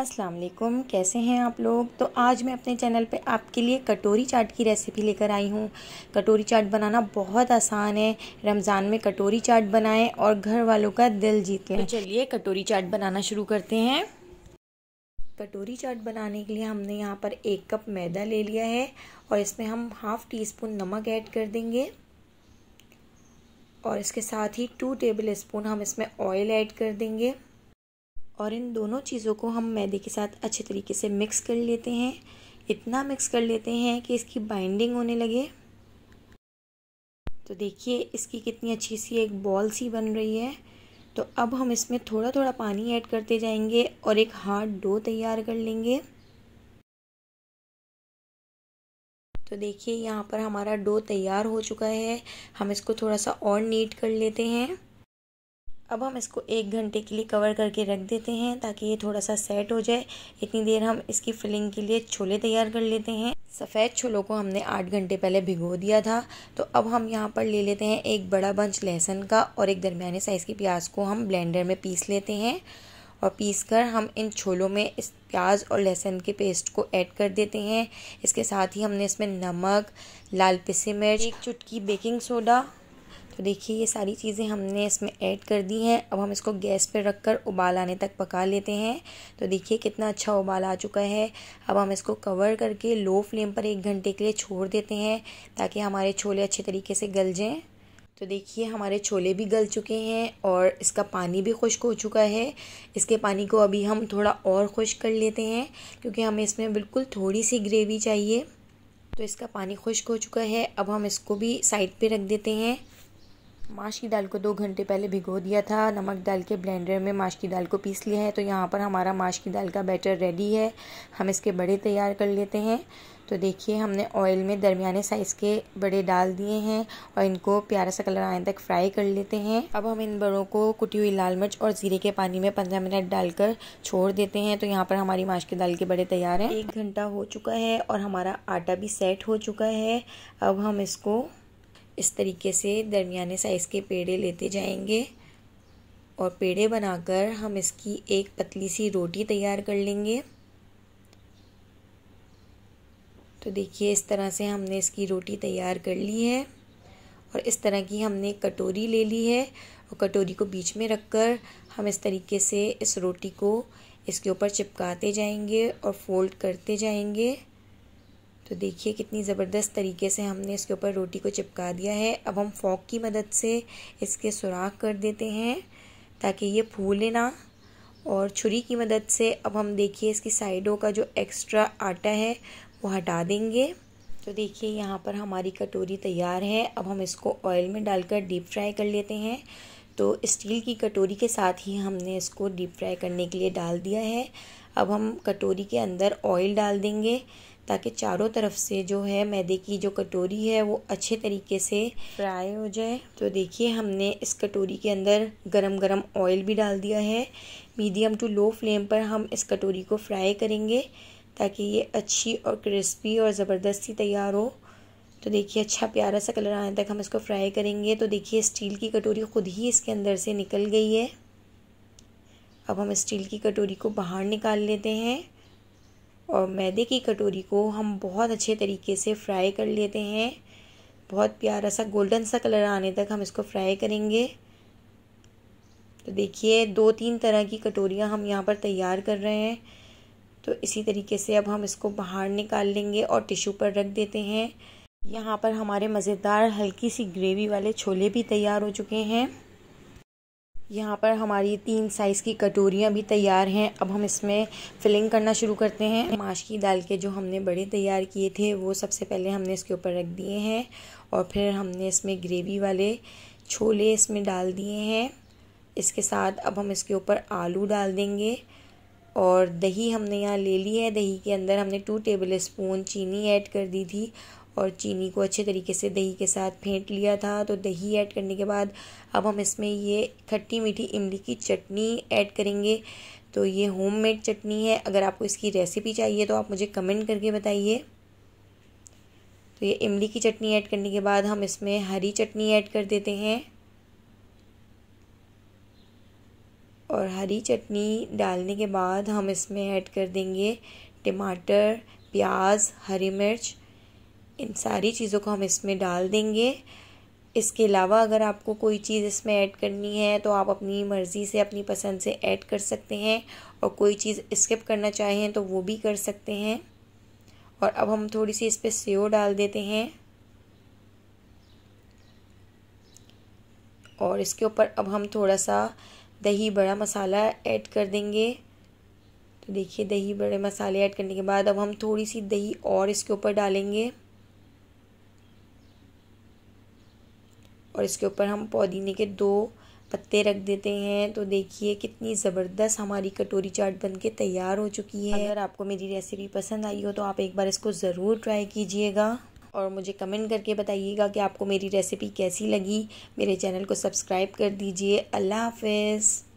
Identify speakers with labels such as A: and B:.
A: अस्सलाम वालेकुम कैसे हैं आप लोग तो आज मैं अपने चैनल पे आपके लिए कटोरी चाट की रेसिपी लेकर आई हूँ कटोरी चाट बनाना बहुत आसान है रमज़ान में कटोरी चाट बनाएं और घर वालों का दिल जीत लें तो चलिए कटोरी चाट बनाना शुरू करते हैं कटोरी चाट बनाने के लिए हमने यहाँ पर एक कप मैदा ले लिया है और इसमें हम हाफ़ टी स्पून नमक ऐड कर देंगे और इसके साथ ही टू टेबल स्पून हम इसमें ऑयल ऐड कर देंगे और इन दोनों चीज़ों को हम मैदे के साथ अच्छे तरीके से मिक्स कर लेते हैं इतना मिक्स कर लेते हैं कि इसकी बाइंडिंग होने लगे तो देखिए इसकी कितनी अच्छी सी एक बॉल सी बन रही है तो अब हम इसमें थोड़ा थोड़ा पानी ऐड करते जाएंगे और एक हार्ड डो तैयार कर लेंगे तो देखिए यहाँ पर हमारा डो तैयार हो चुका है हम इसको थोड़ा सा और नीट कर लेते हैं अब हम इसको एक घंटे के लिए कवर करके रख देते हैं ताकि ये थोड़ा सा सेट हो जाए इतनी देर हम इसकी फिलिंग के लिए छोले तैयार कर लेते हैं सफ़ेद छोलों को हमने आठ घंटे पहले भिगो दिया था तो अब हम यहाँ पर ले लेते हैं एक बड़ा बंच लहसुन का और एक दरमियाने साइज़ की प्याज को हम ब्लेंडर में पीस लेते हैं और पीस कर हम इन छोलों में इस प्याज और लहसुन के पेस्ट को ऐड कर देते हैं इसके साथ ही हमने इसमें नमक लाल पिसी मिर्च एक चुटकी बेकिंग सोडा तो देखिए ये सारी चीज़ें हमने इसमें ऐड कर दी हैं अब हम इसको गैस पर रख कर उबाल आने तक पका लेते हैं तो देखिए कितना अच्छा उबाल आ चुका है अब हम इसको कवर करके लो फ्लेम पर एक घंटे के लिए छोड़ देते हैं ताकि हमारे छोले अच्छे तरीके से गल जाएँ तो देखिए हमारे छोले भी गल चुके हैं और इसका पानी भी खुश्क हो चुका है इसके पानी को अभी हम थोड़ा और खुश्क कर लेते हैं क्योंकि हमें इसमें बिल्कुल थोड़ी सी ग्रेवी चाहिए तो इसका पानी खुश्क हो चुका है अब हम इसको भी साइड पे रख देते हैं माश की दाल को दो घंटे पहले भिगो दिया था नमक डाल के ब्लेंडर में माश की दाल को पीस लिया है तो यहाँ पर हमारा माश की दाल का बैटर रेडी है हम इसके बड़े तैयार कर लेते हैं तो देखिए हमने ऑयल में दरमियाने साइज़ के बड़े डाल दिए हैं और इनको प्यारा सा कलर आने तक फ्राई कर लेते हैं अब हम इन बड़ों को कुटी हुई लाल मिर्च और ज़ीरे के पानी में पंद्रह मिनट डालकर छोड़ देते हैं तो यहाँ पर हमारी माश की दाल के बड़े तैयार हैं एक घंटा हो चुका है और हमारा आटा भी सेट हो चुका है अब हम इसको इस तरीके से दरमियाने साइज़ के पेड़े लेते जाएंगे और पेड़े बनाकर हम इसकी एक पतली सी रोटी तैयार कर लेंगे तो देखिए इस तरह से हमने इसकी रोटी तैयार कर ली है और इस तरह की हमने कटोरी ले ली है और कटोरी को बीच में रखकर हम इस तरीके से इस रोटी को इसके ऊपर चिपकाते जाएंगे और फोल्ड करते जाएंगे तो देखिए कितनी ज़बरदस्त तरीके से हमने इसके ऊपर रोटी को चिपका दिया है अब हम फॉक की मदद से इसके सुराख कर देते हैं ताकि ये फूले ना और छुरी की मदद से अब हम देखिए इसकी साइडों का जो एक्स्ट्रा आटा है वो हटा देंगे तो देखिए यहाँ पर हमारी कटोरी तैयार है अब हम इसको ऑयल में डालकर डीप फ्राई कर लेते हैं तो स्टील की कटोरी के साथ ही हमने इसको डीप फ्राई करने के लिए डाल दिया है अब हम कटोरी के अंदर ऑयल डाल देंगे ताकि चारों तरफ से जो है मैदे की जो कटोरी है वो अच्छे तरीके से फ्राई हो जाए तो देखिए हमने इस कटोरी के अंदर गरम गरम ऑयल भी डाल दिया है मीडियम टू लो फ्लेम पर हम इस कटोरी को फ्राई करेंगे ताकि ये अच्छी और क्रिस्पी और ज़बरदस्ती तैयार हो तो देखिए अच्छा प्यारा सा कलर आने तक हम इसको फ्राई करेंगे तो देखिए स्टील की कटोरी ख़ुद ही इसके अंदर से निकल गई है अब हम स्टील की कटोरी को बाहर निकाल लेते हैं और मैदे की कटोरी को हम बहुत अच्छे तरीके से फ्राई कर लेते हैं बहुत प्यारा सा गोल्डन सा कलर आने तक हम इसको फ्राई करेंगे तो देखिए दो तीन तरह की कटोरियाँ हम यहाँ पर तैयार कर रहे हैं तो इसी तरीके से अब हम इसको बाहर निकाल लेंगे और टिश्यू पर रख देते हैं यहाँ पर हमारे मज़ेदार हल्की सी ग्रेवी वाले छोले भी तैयार हो चुके हैं यहाँ पर हमारी तीन साइज़ की कटोरियाँ भी तैयार हैं अब हम इसमें फिलिंग करना शुरू करते हैं माश की दाल के जो हमने बड़े तैयार किए थे वो सबसे पहले हमने इसके ऊपर रख दिए हैं और फिर हमने इसमें ग्रेवी वाले छोले इसमें डाल दिए हैं इसके साथ अब हम इसके ऊपर आलू डाल देंगे और दही हमने यहाँ ले ली है दही के अंदर हमने टू टेबल स्पून चीनी ऐड कर दी थी और चीनी को अच्छे तरीके से दही के साथ फेंट लिया था तो दही ऐड करने के बाद अब हम इसमें ये खट्टी मीठी इमली की चटनी ऐड करेंगे तो ये होममेड चटनी है अगर आपको इसकी रेसिपी चाहिए तो आप मुझे कमेंट करके बताइए तो ये इमली की चटनी ऐड करने के बाद हम इसमें हरी चटनी ऐड कर देते हैं और हरी चटनी डालने के बाद हम इसमें ऐड कर देंगे टमाटर प्याज हरी मिर्च इन सारी चीज़ों को हम इसमें डाल देंगे इसके अलावा अगर आपको कोई चीज़ इसमें ऐड करनी है तो आप अपनी मर्ज़ी से अपनी पसंद से ऐड कर सकते हैं और कोई चीज़ स्किप करना चाहें तो वो भी कर सकते हैं और अब हम थोड़ी सी इस पर सेव डाल देते हैं और इसके ऊपर अब हम थोड़ा सा दही बड़ा मसाला ऐड कर देंगे तो देखिए दही बड़े मसाले ऐड करने के बाद अब हम थोड़ी सी दही और इसके ऊपर डालेंगे और इसके ऊपर हम पुदीने के दो पत्ते रख देते हैं तो देखिए कितनी ज़बरदस्त हमारी कटोरी चाट बन के तैयार हो चुकी है अगर आपको मेरी रेसिपी पसंद आई हो तो आप एक बार इसको ज़रूर ट्राई कीजिएगा और मुझे कमेंट करके बताइएगा कि आपको मेरी रेसिपी कैसी लगी मेरे चैनल को सब्सक्राइब कर दीजिए अल्लाह हाफिज़